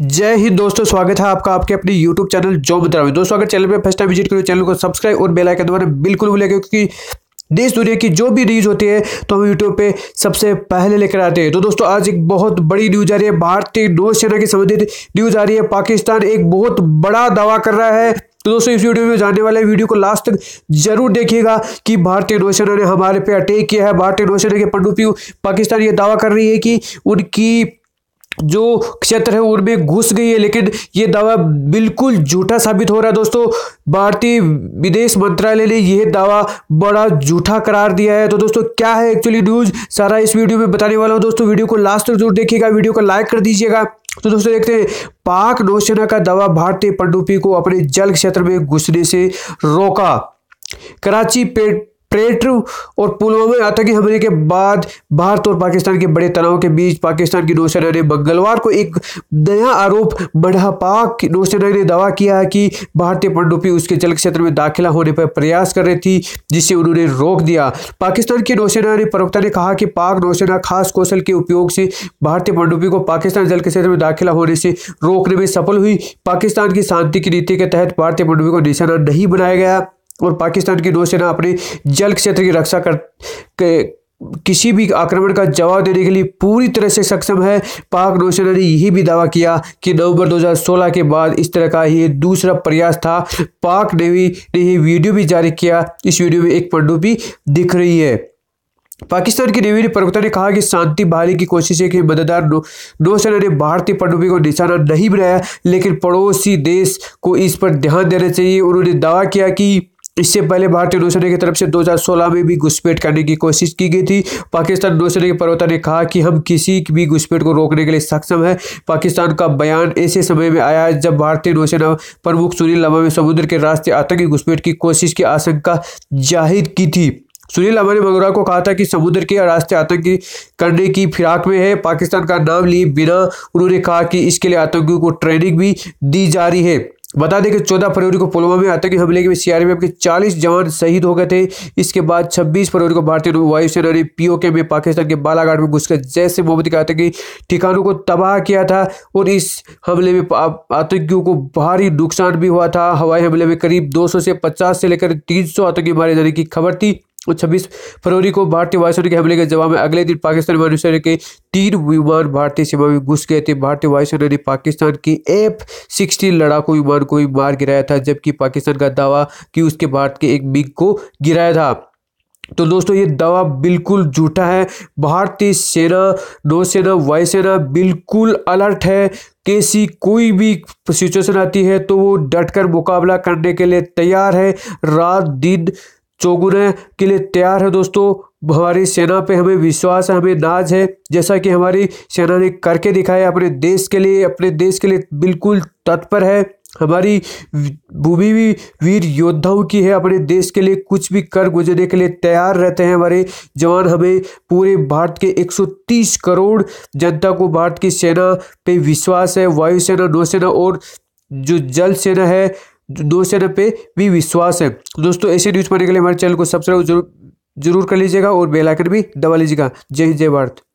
जय हिंद दोस्तों स्वागत है आपका आपके अपने YouTube चैनल जॉब द्रवी दोस्तों अगर चैनल पर फर्स्ट टाइम विजिट करो चैनल को सब्सक्राइब और बेल आइकन दबाना बिल्कुल भूलिए क्योंकि देश दुनिया की जो भी न्यूज होती है तो हम यूट्यूब पे सबसे पहले लेकर आते हैं तो दोस्तों आज एक बहुत बड़ी न्यूज आ रही है भारतीय नौसेना की संबंधित न्यूज आ रही है पाकिस्तान एक बहुत बड़ा दावा कर रहा है तो दोस्तों इस वीडियो में जाने वाले वीडियो को लास्ट तक जरूर देखिएगा कि भारतीय नौसेना ने हमारे पे अटैक किया है भारतीय नौसेना के पंडुपियों पाकिस्तान ये दावा कर रही है कि उनकी जो क्षेत्र है उनमें घुस गई है लेकिन ये दावा बिल्कुल झूठा साबित हो रहा है दोस्तों भारतीय विदेश मंत्रालय ने यह दावा बड़ा झूठा करार दिया है तो दोस्तों क्या है एक्चुअली न्यूज सारा इस वीडियो में बताने वाला हूँ दोस्तों वीडियो को लास्ट तक जरूर देखिएगा वीडियो को लाइक कर दीजिएगा तो दोस्तों देखते हैं पाक नौसेना का दावा भारतीय पंडुपी को अपने जल क्षेत्र में घुसने से रोका कराची पेट प्रेटरू और पुलवामा आतंकी हमले के बाद भारत और पाकिस्तान के बड़े तनाव के बीच पाकिस्तान की नौसेना ने मंगलवार को एक नया आरोप बढ़ा पाक नौसेना ने दावा किया है कि भारतीय पनडुब्बी उसके जल क्षेत्र में दाखिला होने पर प्रयास कर रही थी जिसे उन्होंने रोक दिया पाकिस्तान की नौसेना ने प्रवक्ता ने कहा कि पाक नौसेना खास कौशल के उपयोग से भारतीय पनडुब्बी को पाकिस्तान जल क्षेत्र में दाखिला होने से रोकने में सफल हुई पाकिस्तान की शांति की नीति के तहत भारतीय पनडुब्बी को निशाना नहीं बनाया गया और पाकिस्तान की नौसेना अपने जल क्षेत्र की रक्षा कर के किसी भी आक्रमण का जवाब देने के लिए पूरी तरह से सक्षम है पाक नौसेना ने यही भी दावा किया कि नवंबर 2016 के बाद इस तरह का ही दूसरा प्रयास था पाक नेवी ने यह वीडियो भी जारी किया इस वीडियो में एक पनडुब्बी दिख रही है पाकिस्तान की नेवी ने प्रवक्ता ने कहा कि शांति बहाली की कोशिशें की मददार नौसेना ने भारतीय पनडुब्बी को निशाना नहीं बनाया लेकिन पड़ोसी देश को इस पर ध्यान देना चाहिए उन्होंने दावा किया कि इससे पहले भारतीय नौसेना की तरफ से 2016 में भी घुसपैठ करने की कोशिश की गई थी पाकिस्तान नौसेना के प्रवक्ता ने कहा कि हम किसी भी घुसपैठ को रोकने के लिए सक्षम है पाकिस्तान का बयान ऐसे समय में आया है जब भारतीय नौसेना प्रमुख सुनील लंबा ने समुद्र के रास्ते आतंकी घुसपैठ की कोशिश की आशंका जाहिर की थी सुनील लंबा ने मंगलवार को कहा था कि समुद्र के रास्ते आतंकी करने की फिराक में है पाकिस्तान का नाम लिए बिना उन्होंने कहा कि इसके लिए आतंकियों को ट्रेनिंग भी दी जा रही है बता दें कि 14 फरवरी को पुलवामा में आतंकी हमले में सीआरपीएफ के 40 जवान शहीद हो गए थे इसके बाद 26 फरवरी को भारतीय वायुसेना ने पीओके में पाकिस्तान के बालाघाट में घुसकर जैसे मोहम्मद के आतंकी ठिकानों को तबाह किया था और इस हमले में आतंकियों को भारी नुकसान भी हुआ था हवाई हमले में करीब 200 से 50 से लेकर 300 आतंकी मारे जाने की खबर थी और छब्बीस फरवरी को भारतीय वायुसेना के हमले के जवाब में अगले दिन पाकिस्तान वायुसेना के तीन विमान भारतीय सीमा में घुस गए थे भारतीय वायुसेना ने पाकिस्तान की एफ सिक्सटीन लड़ाकू विमान को भी मार गिराया था जबकि पाकिस्तान का दावा कि उसके भारत के एक बिग को गिराया था तो दोस्तों ये दावा बिल्कुल झूठा है भारतीय सेना नौसेना वायुसेना बिल्कुल अलर्ट है कैसी कोई भी सिचुएशन आती है तो वो डटकर मुकाबला करने के लिए तैयार है रात दिन चौगुने के लिए तैयार है दोस्तों हमारी सेना पे हमें विश्वास है हमें नाज है जैसा कि हमारी सेना ने करके दिखाया अपने देश के लिए अपने देश के लिए बिल्कुल तत्पर है हमारी भूमि भी वीर योद्धाओं की है अपने देश के लिए कुछ भी कर गुजरने के लिए तैयार रहते हैं हमारे जवान हमें पूरे भारत के 130 करोड़ जनता को भारत की सेना पे विश्वास है वायुसेना नौसेना और जो जल सेना है दो सेटअप पे भी विश्वास है दोस्तों ऐसे न्यूज़ पढ़ने के लिए हमारे चैनल को सब्सक्राइब जरूर जरूर कर लीजिएगा और बेल आइकन भी दबा लीजिएगा जय जय भारत